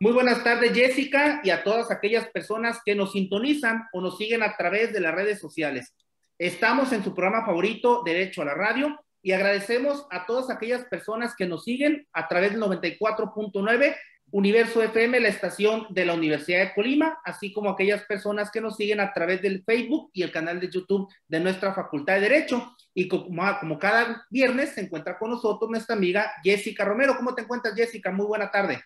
Muy buenas tardes, Jessica, y a todas aquellas personas que nos sintonizan o nos siguen a través de las redes sociales. Estamos en su programa favorito, Derecho a la Radio, y agradecemos a todas aquellas personas que nos siguen a través del 94.9 Universo FM, la estación de la Universidad de Colima, así como aquellas personas que nos siguen a través del Facebook y el canal de YouTube de nuestra Facultad de Derecho. Y como, como cada viernes se encuentra con nosotros nuestra amiga Jessica Romero. ¿Cómo te encuentras, Jessica? Muy buena tarde.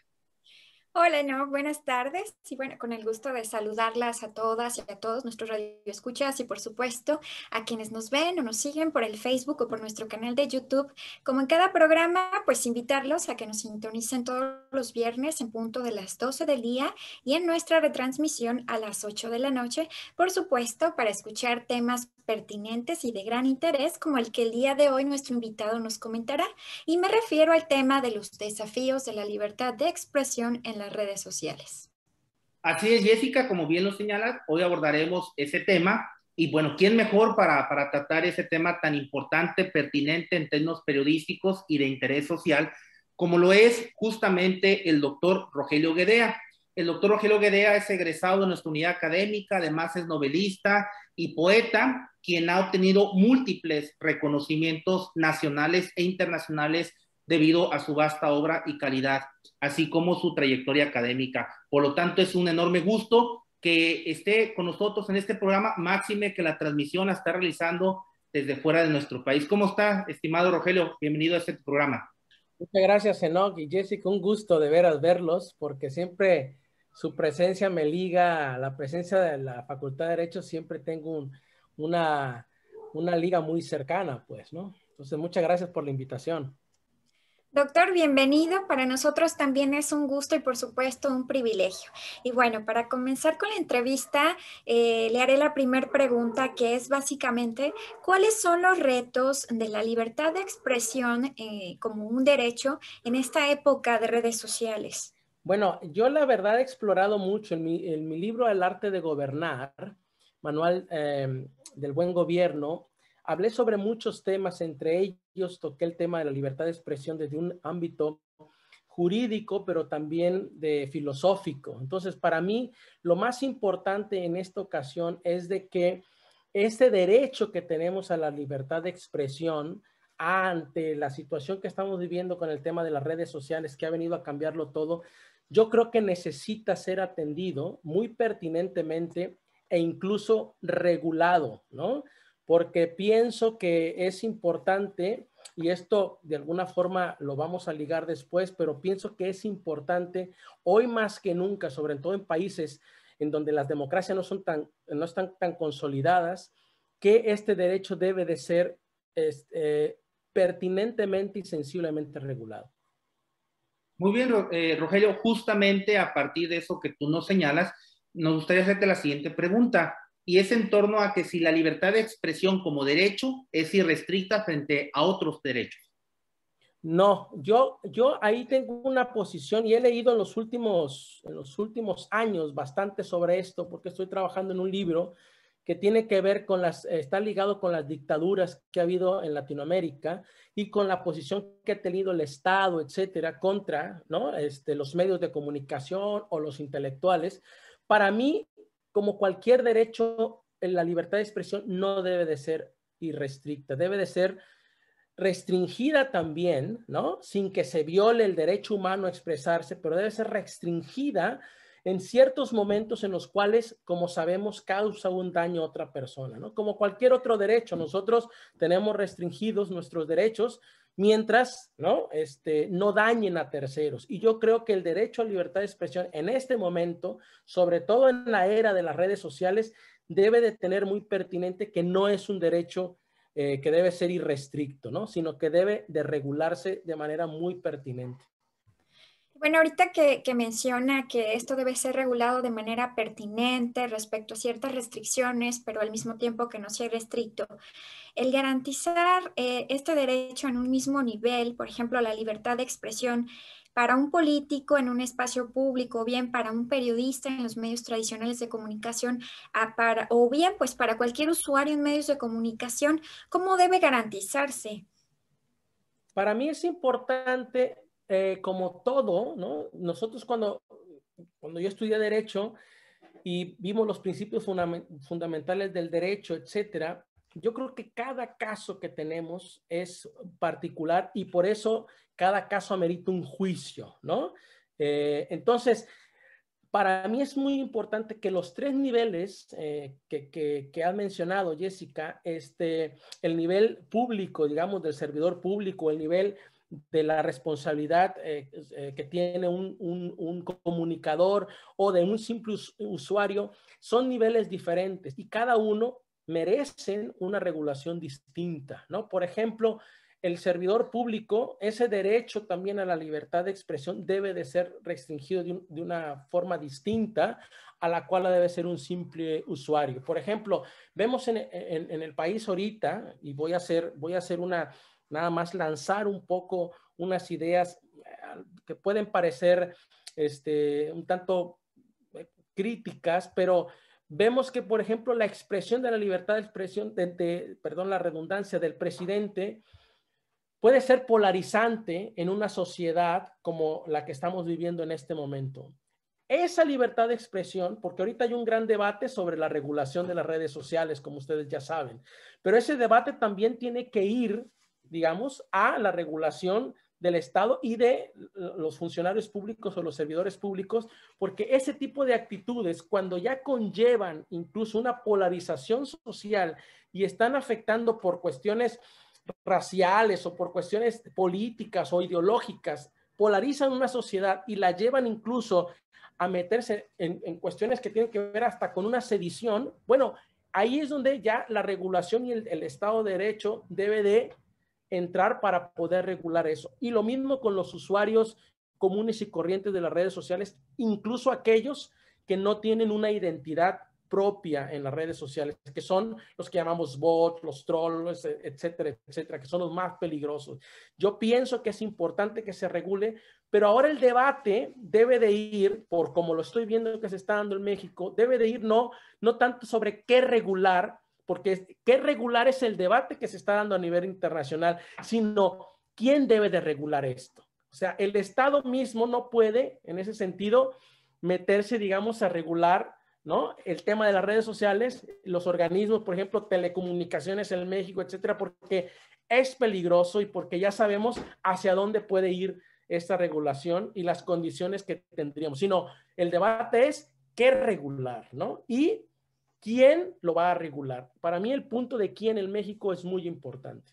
Hola, no, buenas tardes. Y bueno, con el gusto de saludarlas a todas y a todos nuestros radioescuchas y por supuesto a quienes nos ven o nos siguen por el Facebook o por nuestro canal de YouTube. Como en cada programa, pues invitarlos a que nos sintonicen todos los viernes en punto de las 12 del día y en nuestra retransmisión a las 8 de la noche, por supuesto, para escuchar temas pertinentes y de gran interés, como el que el día de hoy nuestro invitado nos comentará, y me refiero al tema de los desafíos de la libertad de expresión en las redes sociales. Así es, Jessica, como bien lo señalas, hoy abordaremos ese tema. Y bueno, ¿quién mejor para, para tratar ese tema tan importante, pertinente en términos periodísticos y de interés social, como lo es justamente el doctor Rogelio Guedea? El doctor Rogelio Guedea es egresado de nuestra unidad académica, además es novelista y poeta, quien ha obtenido múltiples reconocimientos nacionales e internacionales debido a su vasta obra y calidad, así como su trayectoria académica. Por lo tanto, es un enorme gusto que esté con nosotros en este programa, máxime que la transmisión la está realizando desde fuera de nuestro país. ¿Cómo está, estimado Rogelio? Bienvenido a este programa. Muchas gracias, Enoch y Jessica. Un gusto de verlos, porque siempre su presencia me liga la presencia de la Facultad de Derecho, siempre tengo una, liga muy cercana, pues, ¿no? Entonces, muchas gracias por la invitación. Doctor, bienvenido. Para nosotros también es un gusto y por supuesto un privilegio. Y bueno, para comenzar con la entrevista, eh, le haré la primera pregunta que es básicamente, ¿cuáles son los retos de la libertad de expresión eh, como un derecho en esta época de redes sociales? Bueno, yo la verdad he explorado mucho en mi, libro El arte de gobernar, manual em, del buen gobierno, hablé sobre muchos temas, entre ellos toqué el tema de la libertad de expresión desde un ámbito jurídico, pero también de filosófico. Entonces, para mí, lo más importante en esta ocasión es de que este derecho que tenemos a la libertad de expresión, ante la situación que estamos viviendo con el tema de las redes sociales que ha venido a cambiarlo todo, yo creo que necesita ser atendido muy pertinentemente e incluso regulado, ¿no? Porque pienso que es importante, y esto de alguna forma lo vamos a ligar después, pero pienso que es importante hoy más que nunca, sobre todo en países en donde las democracias no, son tan, no están tan consolidadas, que este derecho debe de ser este, pertinentemente y sensiblemente regulado. Muy bien, eh, Rogelio, justamente a partir de eso que tú nos señalas, nos gustaría hacerte la siguiente pregunta, y es en torno a que si la libertad de expresión como derecho es irrestricta frente a otros derechos. No, yo, yo ahí tengo una posición y he leído en los, últimos, en los últimos años bastante sobre esto, porque estoy trabajando en un libro que tiene que ver con las, está ligado con las dictaduras que ha habido en Latinoamérica y con la posición que ha tenido el Estado, etcétera, contra ¿no? este, los medios de comunicación o los intelectuales. Para mí, como cualquier derecho, la libertad de expresión no debe de ser irrestricta, debe de ser restringida también, ¿no? Sin que se viole el derecho humano a expresarse, pero debe ser restringida en ciertos momentos en los cuales, como sabemos, causa un daño a otra persona, ¿no? Como cualquier otro derecho, nosotros tenemos restringidos nuestros derechos mientras, ¿no? Este, no dañen a terceros. Y yo creo que el derecho a libertad de expresión en este momento, sobre todo en la era de las redes sociales, debe de tener muy pertinente que no es un derecho eh, que debe ser irrestricto, ¿no? Sino que debe de regularse de manera muy pertinente. Bueno, ahorita que, menciona que esto debe ser regulado de manera pertinente respecto a ciertas restricciones, pero al mismo tiempo que no sea estricto, el garantizar eh, este derecho en un mismo nivel, por ejemplo, la libertad de expresión para un político en un espacio público, bien para un periodista en los medios tradicionales de comunicación, a para, o bien pues para cualquier usuario en medios de comunicación, ¿cómo debe garantizarse? Para mí es importante eh, como todo, ¿no? Nosotros cuando, cuando yo estudié derecho y vimos los principios fundamentales del derecho, etcétera, yo creo que cada caso que tenemos es particular y por eso cada caso amerita un juicio, ¿no? Eh, entonces, para mí es muy importante que los tres niveles eh, que, ha mencionado, Jessica, este, el nivel público, digamos, del servidor público, el nivel de la responsabilidad eh, eh, que tiene un, comunicador o de un simple usuario, son niveles diferentes y cada uno merecen una regulación distinta, ¿no? Por ejemplo, el servidor público, ese derecho también a la libertad de expresión debe de ser restringido de, una forma distinta a la cual debe ser un simple usuario. Por ejemplo, vemos en, en el país ahorita, y voy a hacer, voy a hacer una, nada más lanzar un poco unas ideas eh, que pueden parecer este, un tanto eh, críticas, pero vemos que, por ejemplo, la expresión de la libertad de expresión, de, perdón, la redundancia del presidente puede ser polarizante en una sociedad como la que estamos viviendo en este momento. Esa libertad de expresión, porque ahorita hay un gran debate sobre la regulación de las redes sociales, como ustedes ya saben, pero ese debate también tiene que ir digamos, a la regulación del Estado y de los funcionarios públicos o los servidores públicos, porque ese tipo de actitudes, cuando ya conllevan incluso una polarización social y están afectando por cuestiones raciales o por cuestiones políticas o ideológicas, polarizan una sociedad y la llevan incluso a meterse en, cuestiones que tienen que ver hasta con una sedición, bueno, ahí es donde ya la regulación y el, el Estado de Derecho debe de entrar para poder regular eso. Y lo mismo con los usuarios comunes y corrientes de las redes sociales, incluso aquellos que no tienen una identidad propia en las redes sociales, que son los que llamamos bots, los trolls, e-, etcétera, etcétera, que son los más peligrosos. Yo pienso que es importante que se regule, pero ahora el debate debe de ir, por como lo estoy viendo que se está dando en México, debe de ir no, no tanto sobre qué regular, porque qué regular es el debate que se está dando a nivel internacional, sino quién debe de regular esto. O sea, el Estado mismo no puede, en ese sentido, meterse, digamos, a regular ¿no? El tema de las redes sociales, los organismos, por ejemplo, telecomunicaciones en México, etcétera, porque es peligroso y porque ya sabemos hacia dónde puede ir esta regulación y las condiciones que tendríamos, sino el debate es qué regular, ¿no? Y ¿Quién lo va a regular? Para mí el punto de quién en México es muy importante.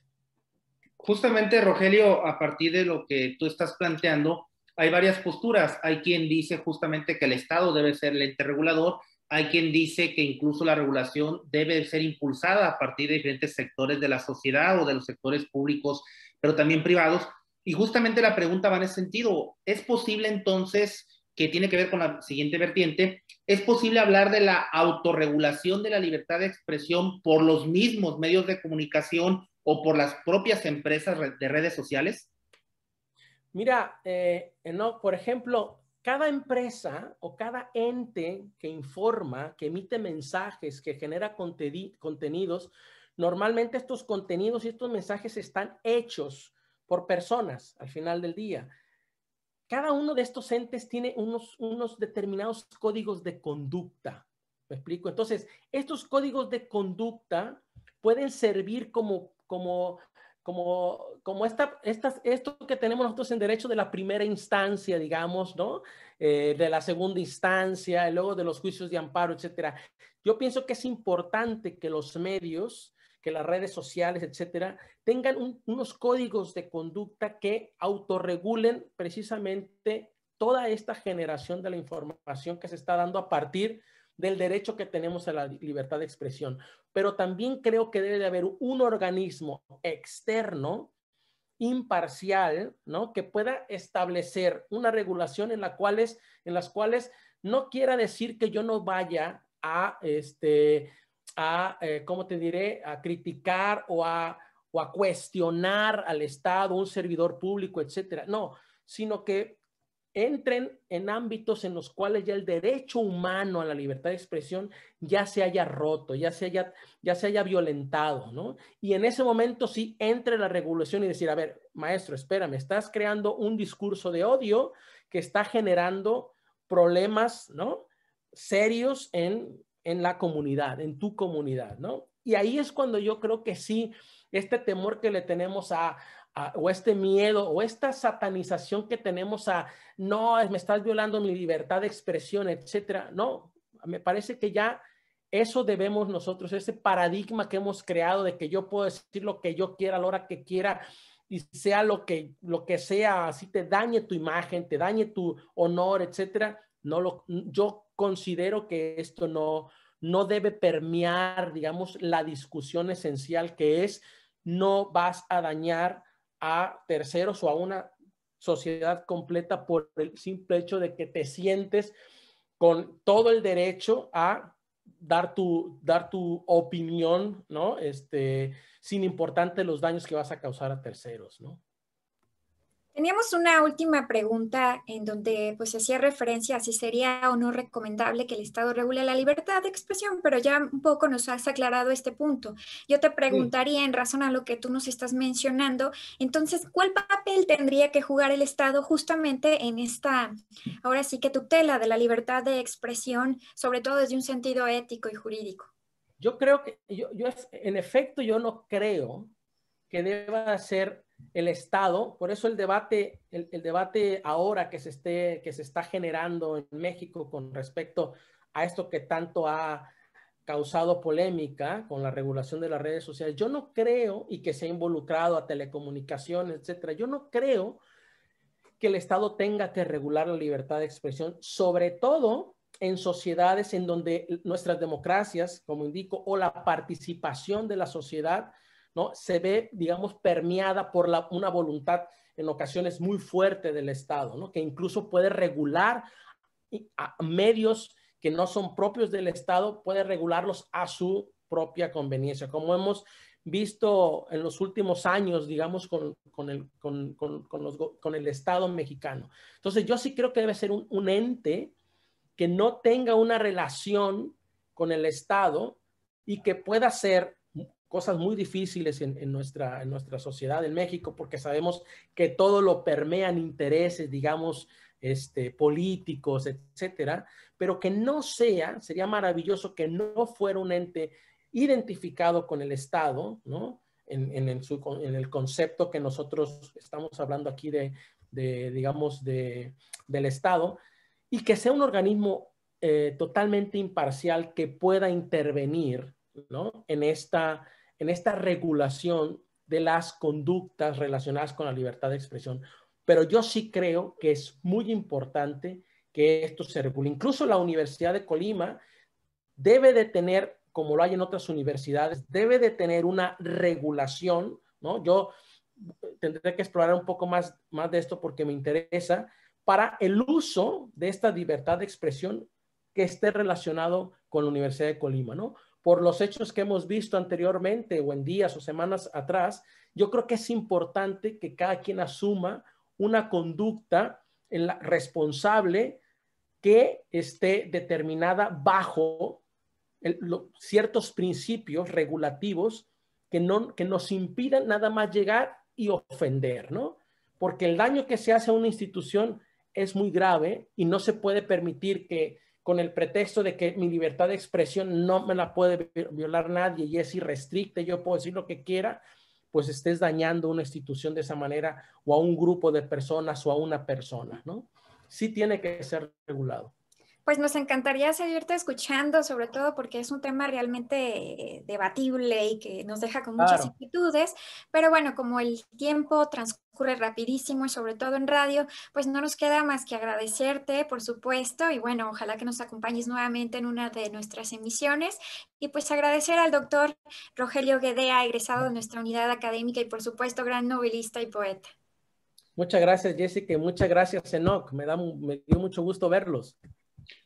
Justamente, Rogelio, a partir de lo que tú estás planteando, hay varias posturas. Hay quien dice justamente que el Estado debe ser el ente regulador, hay quien dice que incluso la regulación debe ser impulsada a partir de diferentes sectores de la sociedad o de los sectores públicos, pero también privados. Y justamente la pregunta va en ese sentido. ¿Es posible entonces que tiene que ver con la siguiente vertiente, es posible hablar de la autorregulación de la libertad de expresión por los mismos medios de comunicación o por las propias empresas de redes sociales? Mira, eh, no, por ejemplo, cada empresa o cada ente que informa, que emite mensajes, que genera contenidos, normalmente estos contenidos y estos mensajes están hechos por personas al final del día cada uno de estos entes tiene unos, unos determinados códigos de conducta. ¿Me explico? Entonces, estos códigos de conducta pueden servir como, como, como, como esta, esto que tenemos nosotros en derecho de la primera instancia, digamos, ¿no? Eh, de la segunda instancia, luego de los juicios de amparo, etcétera. Yo pienso que es importante que los medios que las redes sociales, etcétera, tengan unos códigos de conducta que autorregulen precisamente toda esta generación de la información que se está dando a partir del derecho que tenemos a la libertad de expresión. Pero también creo que debe de haber un organismo externo, imparcial, ¿no? Que pueda establecer una regulación en, la cuales, en las cuales no quiera decir que yo no vaya a este, a, eh, ¿cómo te diré?, a criticar o a, cuestionar al Estado, un servidor público, etcétera. No, sino que entren en ámbitos en los cuales ya el derecho humano a la libertad de expresión ya se haya roto, ya se haya, ya se haya violentado, ¿no? Y en ese momento sí entre la regulación y decir, a ver, maestro, espérame, estás creando un discurso de odio que está generando problemas, ¿no? Serios en en la comunidad, en tu comunidad, ¿no? Y ahí es cuando yo creo que sí, este temor que le tenemos a, o este miedo o esta satanización que tenemos a, no, me estás violando mi libertad de expresión, etcétera. No, me parece que ya eso debemos nosotros, ese paradigma que hemos creado de que yo puedo decir lo que yo quiera a la hora que quiera y sea lo que, lo que sea, así te dañe tu imagen, te dañe tu honor, etcétera. No lo, yo considero que esto no, no debe permear, digamos, la discusión esencial que es no vas a dañar a terceros o a una sociedad completa por el simple hecho de que te sientes con todo el derecho a dar tu, dar tu opinión, ¿no? Este, sin importante los daños que vas a causar a terceros, ¿no? Teníamos una última pregunta en donde pues se hacía referencia a si sería o no recomendable que el Estado regule la libertad de expresión, pero ya un poco nos has aclarado este punto. Yo te preguntaría en razón a lo que tú nos estás mencionando, entonces, ¿cuál papel tendría que jugar el Estado justamente en esta, ahora sí que tutela de la libertad de expresión, sobre todo desde un sentido ético y jurídico? Yo creo que, yo en efecto, yo no creo que deba ser el Estado. Por eso el debate, el, debate ahora que se, esté, que se está generando en México con respecto a esto que tanto ha causado polémica con la regulación de las redes sociales. Yo no creo, y que se ha involucrado a telecomunicaciones, etcétera, yo no creo que el Estado tenga que regular la libertad de expresión, sobre todo en sociedades en donde nuestras democracias, como indico, o la participación de la sociedad ¿no? Se ve, digamos, permeada por una voluntad en ocasiones muy fuerte del Estado, Que incluso puede regular medios que no son propios del Estado, puede regularlos a su propia conveniencia. Como hemos visto en los últimos años, digamos, con, el, con, el, Estado mexicano. Entonces, yo sí creo que debe ser un, ente que no tenga una relación con el Estado y que pueda ser cosas muy difíciles en, nuestra, en nuestra sociedad en México, porque sabemos que todo lo permean intereses, digamos, este, políticos, etcétera, pero que no sea, sería maravilloso que no fuera un ente identificado con el Estado, ¿no? En, el concepto que nosotros estamos hablando aquí de, digamos, de, del Estado, y que sea un organismo eh, totalmente imparcial que pueda intervenir, ¿no? En esta en esta regulación de las conductas relacionadas con la libertad de expresión. Pero yo sí creo que es muy importante que esto se regule. Incluso la Universidad de Colima debe de tener, como lo hay en otras universidades, debe de tener una regulación, ¿no? Yo tendré que explorar un poco más, más de esto porque me interesa, para el uso de esta libertad de expresión que esté relacionado con la Universidad de Colima, ¿no? por los hechos que hemos visto anteriormente o en días o semanas atrás, yo creo que es importante que cada quien asuma una conducta responsable que esté determinada bajo ciertos principios regulativos que, no, que nos impidan nada más llegar y ofender, ¿no? Porque el daño que se hace a una institución es muy grave y no se puede permitir que con el pretexto de que mi libertad de expresión no me la puede violar nadie y es irrestricta, yo puedo decir lo que quiera, pues estés dañando una institución de esa manera o a un grupo de personas o a una persona, ¿no? Sí tiene que ser regulado. Pues nos encantaría seguirte escuchando, sobre todo porque es un tema realmente debatible y que nos deja con muchas inquietudes, pero bueno, como el tiempo transcurre rapidísimo y sobre todo en radio, pues no nos queda más que agradecerte, por supuesto, y bueno, ojalá que nos acompañes nuevamente en una de nuestras emisiones y pues agradecer al doctor Rogelio Guedea, egresado de nuestra unidad académica y por supuesto gran novelista y poeta. Muchas gracias, Jessica. Muchas gracias, Enoch. Me, da, me dio mucho gusto verlos.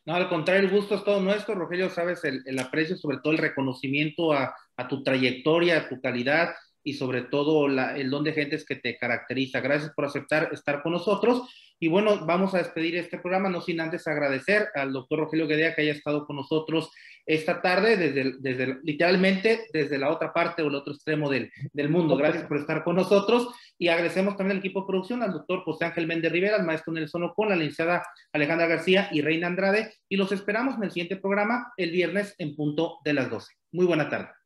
No, al contrario, el gusto es todo nuestro, Rogelio, sabes, el, el aprecio, sobre todo el reconocimiento a, a, tu trayectoria, a tu calidad y sobre todo el don de gentes que te caracteriza. Gracias por aceptar estar con nosotros. Y bueno, vamos a despedir este programa, no sin antes agradecer al doctor Rogelio Guedea que haya estado con nosotros esta tarde, desde, literalmente desde la otra parte o el otro extremo del, mundo. Gracias por estar con nosotros y agradecemos también al equipo de producción, al doctor José Ángel Méndez Rivera, al maestro Nelson Ocon, a la licenciada Alejandra García y Reina Andrade. Y los esperamos en el siguiente programa el viernes en punto de las 12. Muy buena tarde.